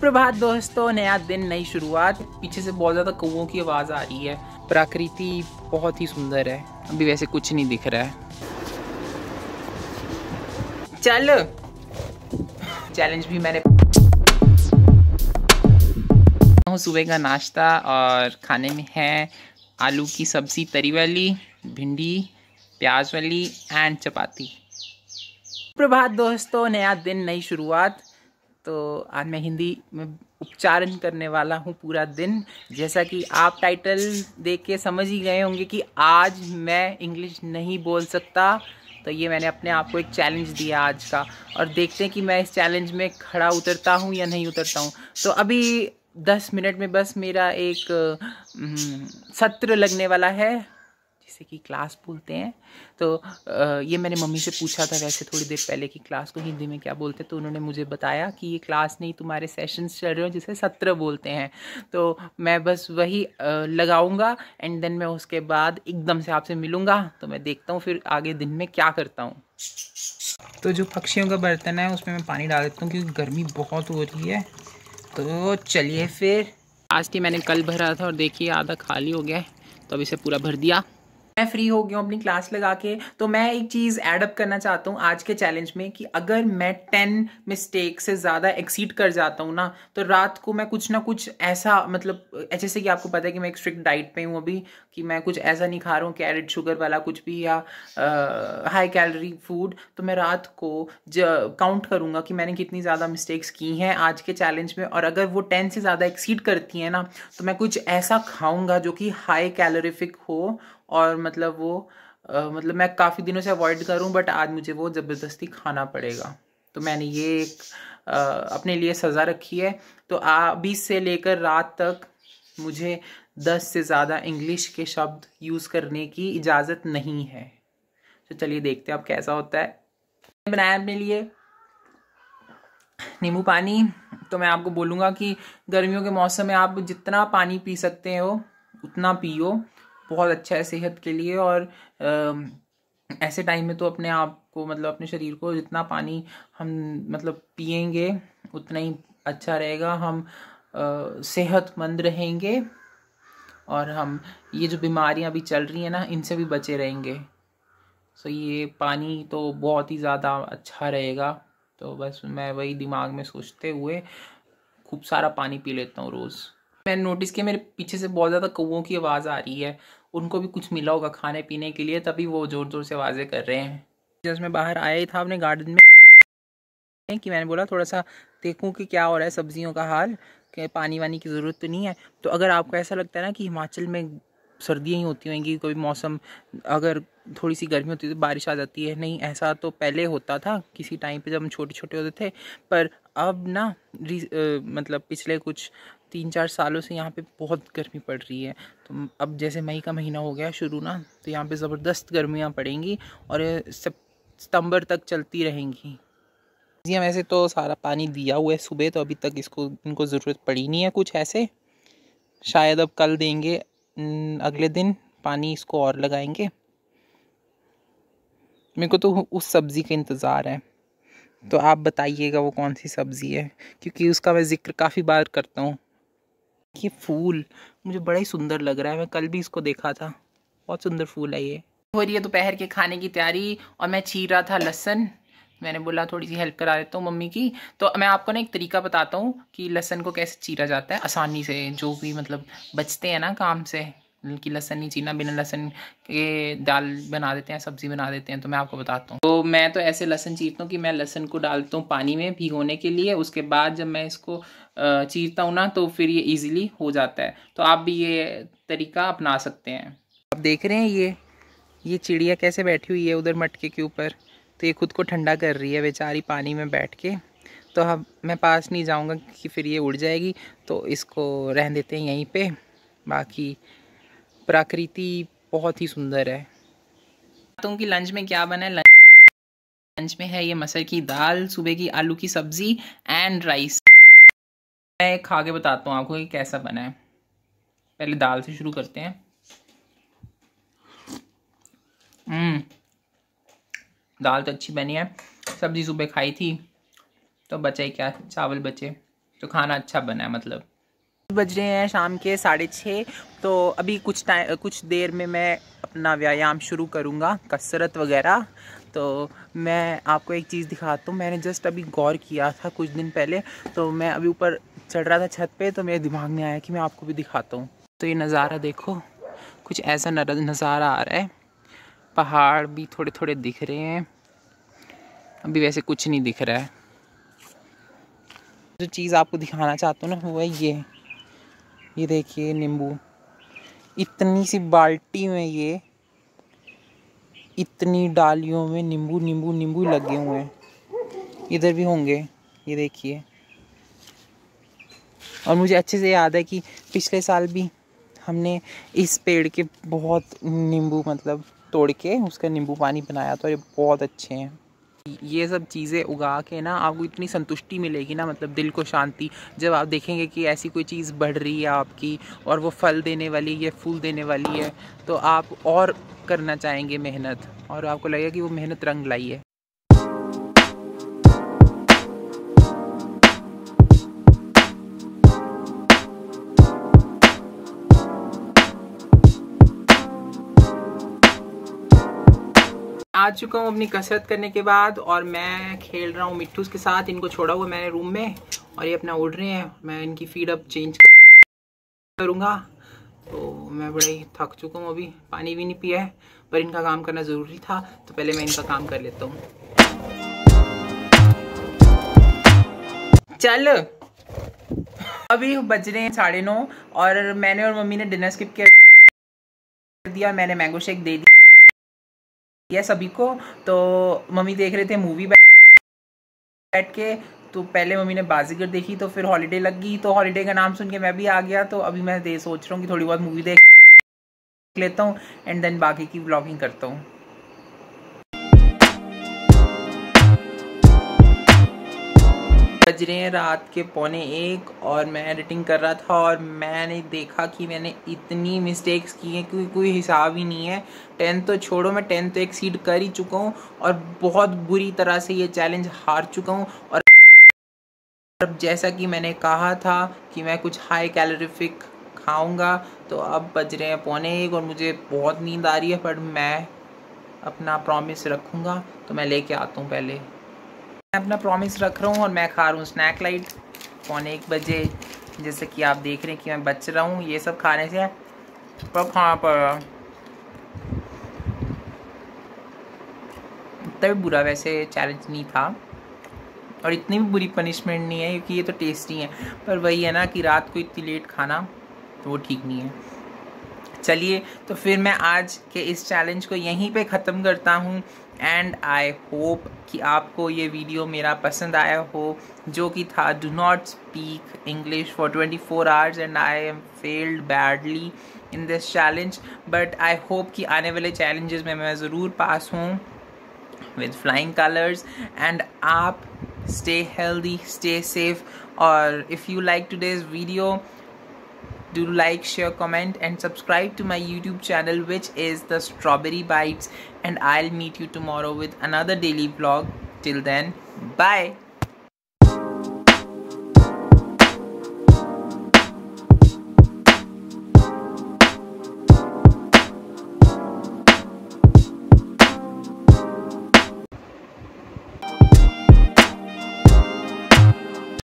प्रभात दोस्तों नया दिन नई शुरुआत पीछे से बहुत ज़्यादा कौओं की आवाज़ आ रही है प्रकृति बहुत ही सुंदर है अभी वैसे कुछ नहीं दिख रहा है चल चैलेंज भी मैंने हूँ सुबह का नाश्ता और खाने में है आलू की सब्ज़ी तरी वाली भिंडी प्याज वाली एंड चपाती प्रभात दोस्तों नया दिन नई शुरुआत तो आज मैं हिंदी में उच्चारण करने वाला हूँ पूरा दिन जैसा कि आप टाइटल देख के समझ ही गए होंगे कि आज मैं इंग्लिश नहीं बोल सकता तो ये मैंने अपने आप को एक चैलेंज दिया आज का और देखते हैं कि मैं इस चैलेंज में खड़ा उतरता हूँ या नहीं उतरता हूँ तो अभी दस मिनट में बस मेरा एक हम्म, सत्र लगने वाला है जिसे कि क्लास बोलते हैं तो ये मैंने मम्मी से पूछा था वैसे थोड़ी देर पहले कि क्लास को हिंदी में क्या बोलते हैं तो उन्होंने मुझे बताया कि ये क्लास नहीं तुम्हारे सेशंस चल रहे हो जिसे सत्र बोलते हैं तो मैं बस वही लगाऊंगा एंड देन मैं उसके बाद एकदम से आपसे मिलूँगा तो मैं देखता हूँ फिर आगे दिन में क्या करता हूँ तो जो पक्षियों का बर्तन है उसमें मैं पानी डाल देता हूँ क्योंकि गर्मी बहुत हो रही है तो चलिए फिर आज की मैंने कल भरा था और देखिए आधा खाली हो गया है तो अब इसे पूरा भर दिया मैं फ्री हो गया हूँ अपनी क्लास लगा के तो मैं एक चीज़ एडअप करना चाहता हूँ आज के चैलेंज में कि अगर मैं टेन मिस्टेक से ज़्यादा एक्सीड कर जाता हूँ ना तो रात को मैं कुछ ना कुछ ऐसा मतलब जैसे कि आपको पता है कि मैं एक स्ट्रिक्ट डाइट पे हूँ अभी कि मैं कुछ ऐसा नहीं खा रहा हूँ कैरेट शुगर वाला कुछ भी या हाई कैलोरी फूड तो मैं रात को काउंट करूंगा कि मैंने कितनी ज़्यादा मिस्टेक्स की हैं आज के चैलेंज में और अगर वो टेन से ज़्यादा एक्सीड करती है ना तो मैं कुछ ऐसा खाऊंगा जो कि हाई कैलोरीफिक हो और मतलब वो आ, मतलब मैं काफ़ी दिनों से अवॉइड करूँ बट आज मुझे वो ज़बरदस्ती खाना पड़ेगा तो मैंने ये एक आ, अपने लिए सज़ा रखी है तो अभी से लेकर रात तक मुझे दस से ज़्यादा इंग्लिश के शब्द यूज़ करने की इजाज़त नहीं है तो चलिए देखते हैं अब कैसा होता है बनाया अपने लिए नींबू पानी तो मैं आपको बोलूँगा कि गर्मियों के मौसम में आप जितना पानी पी सकते हो उतना पियो बहुत अच्छा है सेहत के लिए और ऐसे टाइम में तो अपने आप को मतलब अपने शरीर को जितना पानी हम मतलब पियेंगे उतना ही अच्छा रहेगा हम सेहतमंद रहेंगे और हम ये जो बीमारियां भी चल रही हैं ना इनसे भी बचे रहेंगे सो so, ये पानी तो बहुत ही ज़्यादा अच्छा रहेगा तो बस मैं वही दिमाग में सोचते हुए खूब सारा पानी पी लेता हूँ रोज़ मैंने नोटिस किया मेरे पीछे से बहुत ज़्यादा कौओं की आवाज़ आ रही है उनको भी कुछ मिला होगा खाने पीने के लिए तभी वो ज़ोर ज़ोर से आवाज़ें कर रहे हैं जब मैं बाहर आया ही था अपने गार्डन में कि मैंने बोला थोड़ा सा देखूँ कि क्या हो रहा है सब्जियों का हाल कि पानी वानी की ज़रूरत तो नहीं है तो अगर आपको ऐसा लगता है ना कि हिमाचल में सर्दियाँ ही होती होंगी कोई मौसम अगर थोड़ी सी गर्मी होती है तो बारिश आ जाती है नहीं ऐसा तो पहले होता था किसी टाइम पे जब हम छोटे छोटे होते थे पर अब ना री मतलब पिछले कुछ तीन चार सालों से यहाँ पे बहुत गर्मी पड़ रही है तो अब जैसे मई का महीना हो गया शुरू ना तो यहाँ पे ज़बरदस्त गर्मियाँ पड़ेंगी और सितंबर तक चलती रहेंगी जी हम हाँ, वैसे तो सारा पानी दिया हुआ है सुबह तो अभी तक इसको इनको ज़रूरत पड़ी नहीं है कुछ ऐसे शायद अब कल देंगे अगले दिन पानी इसको और लगाएंगे मेरे को तो उस सब्ज़ी का इंतज़ार है तो आप बताइएगा वो कौन सी सब्ज़ी है क्योंकि उसका मैं ज़िक्र काफ़ी बार करता हूँ ये फूल मुझे बड़ा ही सुंदर लग रहा है मैं कल भी इसको देखा था बहुत सुंदर फूल है ये हो रही है दोपहर के खाने की तैयारी और मैं छीर रहा था लहसन मैंने बोला थोड़ी सी हेल्प करा देता हूँ मम्मी की तो मैं आपको ना एक तरीका बताता हूँ कि लहसन को कैसे चीरा जाता है आसानी से जो भी मतलब बचते हैं ना काम से की लहसन नहीं चीना बिना लहसन के दाल बना देते हैं सब्ज़ी बना देते हैं तो मैं आपको बताता हूँ तो मैं तो ऐसे लहसन चीरता हूँ कि मैं लहसन को डालता हूँ पानी में भिगोने के लिए उसके बाद जब मैं इसको चीरता हूँ ना तो फिर ये ईजिली हो जाता है तो आप भी ये तरीका अपना सकते हैं आप देख रहे हैं ये ये चिड़िया कैसे बैठी हुई है उधर मटके के ऊपर तो ये खुद को ठंडा कर रही है बेचारी पानी में बैठ के तो अब मैं पास नहीं जाऊंगा कि फिर ये उड़ जाएगी तो इसको रहने देते हैं यहीं पे बाकी प्राकृति बहुत ही सुंदर है बताता की लंच में क्या बना है लंच, लंच में है ये मसर की दाल सुबह की आलू की सब्जी एंड राइस मैं खा के बताता हूँ आपको कि कैसा बना है पहले दाल से शुरू करते हैं हम्म। दाल तो अच्छी बनी है सब्जी सुबह खाई थी तो बचे क्या चावल बचे तो खाना अच्छा बना है मतलब बज रहे हैं शाम के साढ़े छः तो अभी कुछ टाइम कुछ देर में मैं अपना व्यायाम शुरू करूँगा कसरत वगैरह तो मैं आपको एक चीज़ दिखाता हूँ मैंने जस्ट अभी गौर किया था कुछ दिन पहले तो मैं अभी ऊपर चढ़ रहा था छत पे तो मेरे दिमाग में आया कि मैं आपको भी दिखाता हूँ तो ये नज़ारा देखो कुछ ऐसा नज़ारा आ रहा है पहाड़ भी थोड़े थोड़े दिख रहे हैं अभी वैसे कुछ नहीं दिख रहा है जो चीज़ आपको दिखाना चाहता हूँ ना वो है ये ये देखिए नींबू इतनी सी बाल्टी में ये इतनी डालियों में नींबू नींबू नींबू लगे हुए हैं इधर भी होंगे ये देखिए और मुझे अच्छे से याद है कि पिछले साल भी हमने इस पेड़ के बहुत नींबू मतलब तोड़ के उसका नींबू पानी बनाया था और ये बहुत अच्छे हैं ये सब चीज़ें उगा के ना आपको इतनी संतुष्टि मिलेगी ना मतलब दिल को शांति जब आप देखेंगे कि ऐसी कोई चीज़ बढ़ रही है आपकी और वो फल देने वाली है फूल देने वाली है तो आप और करना चाहेंगे मेहनत और आपको लगेगा कि वो मेहनत रंग लाई है आ चुका हूँ अपनी कसरत करने के बाद और मैं खेल रहा हूँ मिट्टूस के साथ इनको छोड़ा हुआ मैंने रूम में और ये अपना उड़ रहे हैं मैं इनकी फीड अप चेंज करूँगा तो मैं बड़ा ही थक चुका हूँ अभी पानी भी नहीं पिया है पर इनका काम करना ज़रूरी था तो पहले मैं इनका काम कर लेता हूँ चल अभी बज रहे हैं साढ़े नौ और मैंने और मम्मी ने डिनर स्किप किया दिया मैंने मैंगो शेक दे दिया है सभी को तो मम्मी देख रहे थे मूवी बैठ के तो पहले मम्मी ने बाजीगर देखी तो फिर हॉलीडे लग गई तो हॉलीडे का नाम सुन के मैं भी आ गया तो अभी मैं सोच रहा हूँ कि थोड़ी बहुत मूवी देख लेता हूँ एंड देन बाकी की ब्लॉगिंग करता हूँ बज रहे हैं रात के पौने एक और मैं एडिटिंग कर रहा था और मैंने देखा कि मैंने इतनी मिस्टेक्स की हैं क्योंकि कोई हिसाब ही नहीं है टेंथ तो छोड़ो मैं टेंथ तो एक्सीड कर ही चुका हूँ और बहुत बुरी तरह से ये चैलेंज हार चुका हूँ और अब जैसा कि मैंने कहा था कि मैं कुछ हाई कैलोरीफिक खाऊंगा तो अब बज रहे हैं पौने एक और मुझे बहुत नींद आ रही है पर मैं अपना प्रॉमिस रखूँगा तो मैं लेके आता हूँ पहले मैं अपना प्रॉमिस रख रहा हूँ और मैं खा रहा हूँ स्नैक लाइट पौने एक बजे जैसे कि आप देख रहे हैं कि मैं बच रहा हूँ ये सब खाने से पर खाना पड़ रहा इतना भी बुरा वैसे चैलेंज नहीं था और इतनी भी बुरी पनिशमेंट नहीं है क्योंकि ये तो टेस्टी है पर वही है ना कि रात को इतनी लेट खाना तो वो ठीक नहीं है चलिए तो फिर मैं आज के इस चैलेंज को यहीं पे ख़त्म करता हूँ एंड आई होप कि आपको ये वीडियो मेरा पसंद आया हो जो कि था do not speak English for 24 hours and I am failed badly in this challenge but I hope कि आने वाले चैलेंजेस में मैं ज़रूर पास हूँ विद फ्लाइंग कलर्स एंड आप स्टे हेल्दी स्टे सेफ और if you like today's video do like share comment and subscribe to my youtube channel which is the strawberry bites and i'll meet you tomorrow with another daily vlog till then bye